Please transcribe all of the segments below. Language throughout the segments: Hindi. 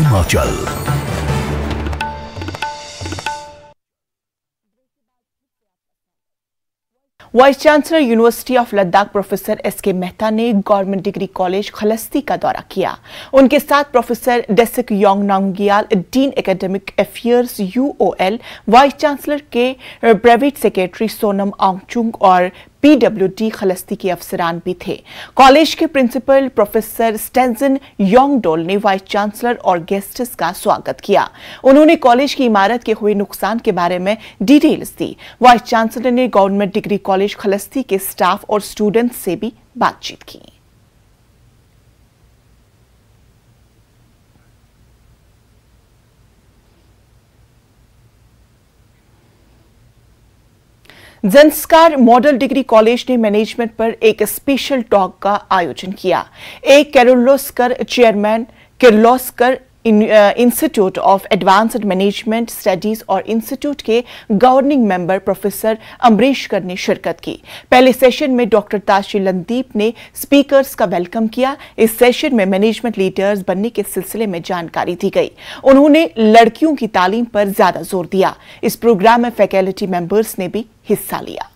Himachal vice chancellor university of Ladakh professor S K Mehta ने गवर्नमेंट डिग्री कॉलेज खलस्ती का दौरा किया उनके साथ professor Deskyong Namgyal dean academic affairs UOL vice chancellor के प्राइवेट सेक्रेटरी सोनम आंगचुंग और पीडब्ल्यूडी खलस्ती के अफसरान भी थे कॉलेज के प्रिंसिपल प्रोफेसर स्टेंजन योंगडोल ने वाइस चांसलर और गेस्टिस का स्वागत किया उन्होंने कॉलेज की इमारत के हुए नुकसान के बारे में डिटेल्स दी वाइस चांसलर ने गवर्नमेंट डिग्री कॉलेज खलस्ती के स्टाफ और स्टूडेंट्स से भी बातचीत की जंस्कार मॉडल डिग्री कॉलेज ने मैनेजमेंट पर एक स्पेशल टॉक का आयोजन किया A Kirloskar chairman Kirloskar institute of advanced management studies और इंस्टीट्यूट के गवर्निंग मेंबर प्रोफेसर अमरीशकर ने शिरकत की पहले सेशन में डॉक्टर ताशी लंदीप ने स्पीकर्स का वेलकम किया इस सेशन में मैनेजमेंट लीडर्स बनने के सिलसिले में जानकारी दी गई उन्होंने लड़कियों की तालीम पर ज्यादा जोर दिया इस प्रोग्राम में फैकल्टी मेंबर्स ने भी हिस्सा लिया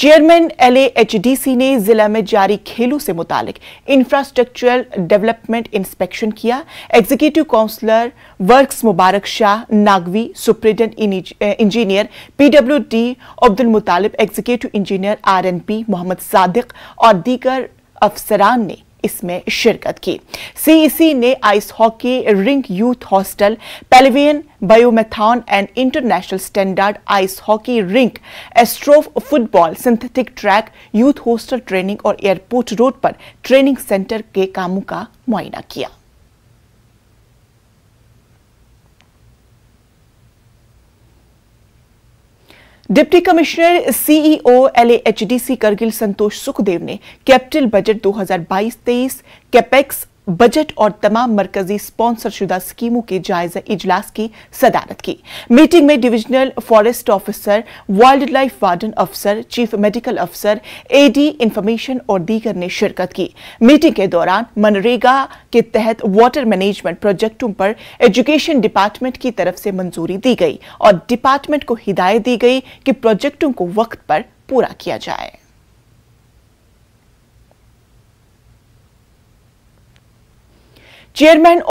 चेयरमैन एलएएचडीसी ने जिला में जारी खेलों से मुतालिक इंफ्रास्ट्रक्चरल डेवलपमेंट इंस्पेक्शन किया executive councillor works Mubarak Shah Naqvi superintendent engineer PWD Abdul Mutalib executive engineer RNP Mohammad Sadiq और दीगर अफसरान ने इसमें शिरकत की सीईसी e ने ice hockey rink youth hostel pavilion biomethane and international standard ice hockey rink astroturf football synthetic track youth hostel training और एयरपोर्ट रोड पर ट्रेनिंग सेंटर के कामों का मुआयना किया deputy commissioner CEO LAHDC Kargil संतोष सुखदेव ने कैपिटल बजट 2022-23 कैपेक्स बजट और तमाम मरकजी स्पॉन्सरशुदा स्कीमों के जायजा इजलास की सदारत की मीटिंग में divisional forest officer wildlife warden अफसर चीफ मेडिकल अफसर एडी इंफॉर्मेशन और दीगर ने शिरकत की मीटिंग के दौरान मनरेगा के तहत वाटर मैनेजमेंट प्रोजेक्टों पर एजुकेशन डिपार्टमेंट की तरफ से मंजूरी दी गई और डिपार्टमेंट को हिदायत दी गई कि प्रोजेक्टों को वक्त पर पूरा किया जाए चेयरमैन